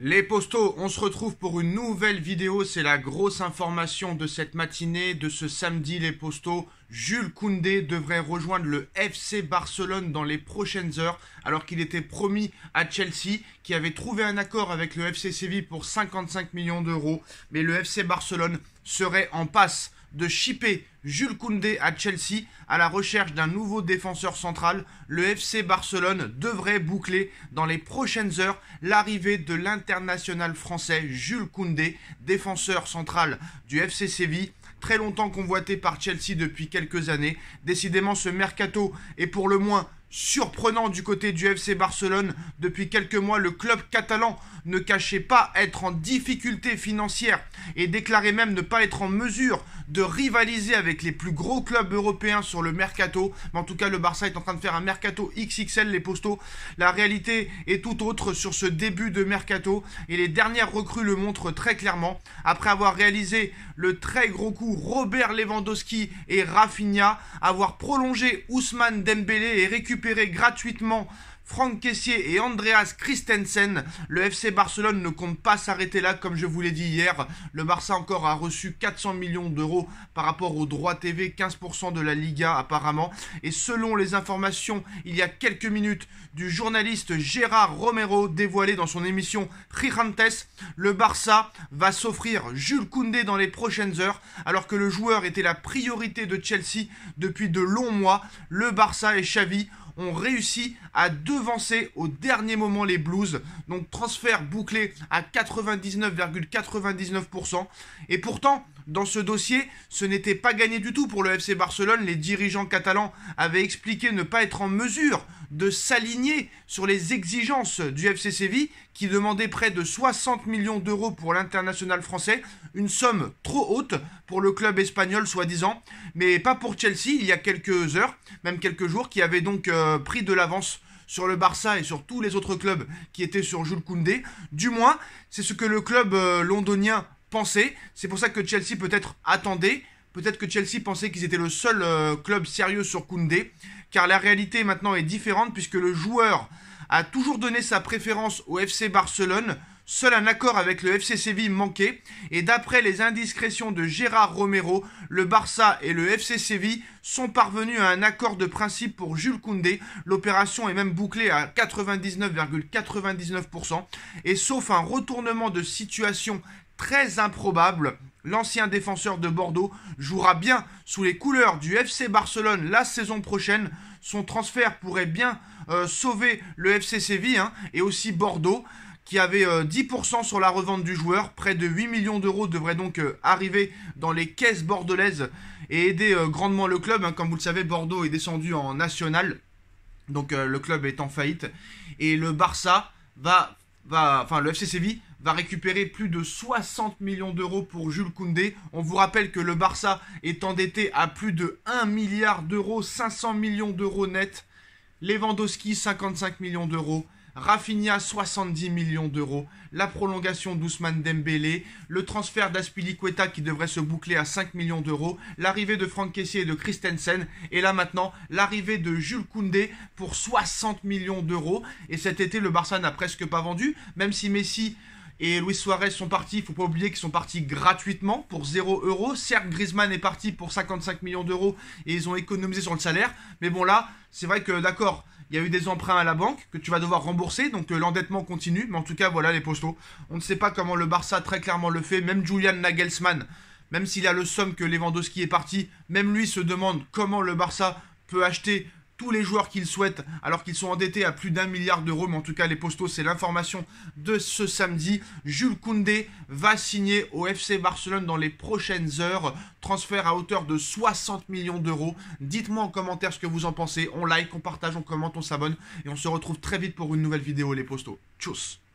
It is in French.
Les postos, on se retrouve pour une nouvelle vidéo. C'est la grosse information de cette matinée, de ce samedi, les postos. Jules Koundé devrait rejoindre le FC Barcelone dans les prochaines heures, alors qu'il était promis à Chelsea, qui avait trouvé un accord avec le FC Séville pour 55 millions d'euros. Mais le FC Barcelone serait en passe de chipper Jules Koundé à Chelsea à la recherche d'un nouveau défenseur central, le FC Barcelone devrait boucler dans les prochaines heures l'arrivée de l'international français Jules Koundé, défenseur central du FC Séville très longtemps convoité par Chelsea depuis quelques années. Décidément, ce mercato est pour le moins surprenant du côté du FC Barcelone. Depuis quelques mois, le club catalan ne cachait pas être en difficulté financière et déclarait même ne pas être en mesure de rivaliser avec les plus gros clubs européens sur le mercato. Mais en tout cas, le Barça est en train de faire un mercato XXL, les postaux. La réalité est tout autre sur ce début de mercato et les dernières recrues le montrent très clairement. Après avoir réalisé le très gros coup Robert Lewandowski et Rafinha, avoir prolongé Ousmane Dembélé et récupéré récupérer gratuitement Franck Caissier et Andreas Christensen. Le FC Barcelone ne compte pas s'arrêter là, comme je vous l'ai dit hier. Le Barça encore a reçu 400 millions d'euros par rapport au droit TV, 15% de la Liga apparemment. Et selon les informations, il y a quelques minutes, du journaliste Gérard Romero dévoilé dans son émission Rijantes, le Barça va s'offrir Jules Koundé dans les prochaines heures, alors que le joueur était la priorité de Chelsea depuis de longs mois. Le Barça et Xavi ont réussi à devancer au dernier moment les Blues. Donc transfert bouclé à 99,99%. Et pourtant, dans ce dossier, ce n'était pas gagné du tout pour le FC Barcelone. Les dirigeants catalans avaient expliqué ne pas être en mesure de s'aligner sur les exigences du FC Séville qui demandait près de 60 millions d'euros pour l'international français, une somme trop haute pour le club espagnol soi-disant, mais pas pour Chelsea il y a quelques heures, même quelques jours, qui avait donc euh, prix euh, pris de l'avance sur le Barça et sur tous les autres clubs qui étaient sur Jules Koundé. Du moins, c'est ce que le club euh, londonien pensait. C'est pour ça que Chelsea peut-être attendait. Peut-être que Chelsea pensait qu'ils étaient le seul euh, club sérieux sur Koundé. Car la réalité maintenant est différente puisque le joueur a toujours donné sa préférence au FC Barcelone Seul un accord avec le FC Séville manquait, et d'après les indiscrétions de Gérard Romero, le Barça et le FC Séville sont parvenus à un accord de principe pour Jules Koundé. L'opération est même bouclée à 99,99%, et sauf un retournement de situation très improbable, l'ancien défenseur de Bordeaux jouera bien sous les couleurs du FC Barcelone la saison prochaine. Son transfert pourrait bien euh, sauver le FC Séville hein, et aussi Bordeaux qui avait 10% euh, sur la revente du joueur. Près de 8 millions d'euros devraient donc euh, arriver dans les caisses bordelaises et aider euh, grandement le club. Hein. Comme vous le savez, Bordeaux est descendu en national. Donc le club est en faillite. Et le Barça va, enfin le FC Séville va récupérer plus de 60 millions d'euros pour Jules Koundé. On vous rappelle que le Barça est endetté à plus de 1 milliard d'euros, 500 millions d'euros net. Lewandowski 55 millions d'euros Rafinha 70 millions d'euros, la prolongation d'Ousmane Dembélé, le transfert d'Aspilicueta qui devrait se boucler à 5 millions d'euros, l'arrivée de Franck Kessier et de Christensen et là maintenant l'arrivée de Jules Koundé pour 60 millions d'euros et cet été le Barça n'a presque pas vendu même si Messi et Luis Suarez sont partis, il faut pas oublier qu'ils sont partis gratuitement pour 0 euros. Certes, Griezmann est parti pour 55 millions d'euros et ils ont économisé sur le salaire. Mais bon, là, c'est vrai que d'accord, il y a eu des emprunts à la banque que tu vas devoir rembourser, donc euh, l'endettement continue. Mais en tout cas, voilà les postaux. On ne sait pas comment le Barça très clairement le fait. Même Julian Nagelsmann, même s'il a le somme que Lewandowski est parti, même lui se demande comment le Barça peut acheter tous les joueurs qu'ils souhaitent, alors qu'ils sont endettés à plus d'un milliard d'euros. Mais en tout cas, les postaux c'est l'information de ce samedi. Jules Koundé va signer au FC Barcelone dans les prochaines heures. Transfert à hauteur de 60 millions d'euros. Dites-moi en commentaire ce que vous en pensez. On like, on partage, on commente, on s'abonne. Et on se retrouve très vite pour une nouvelle vidéo, les postaux Tchuss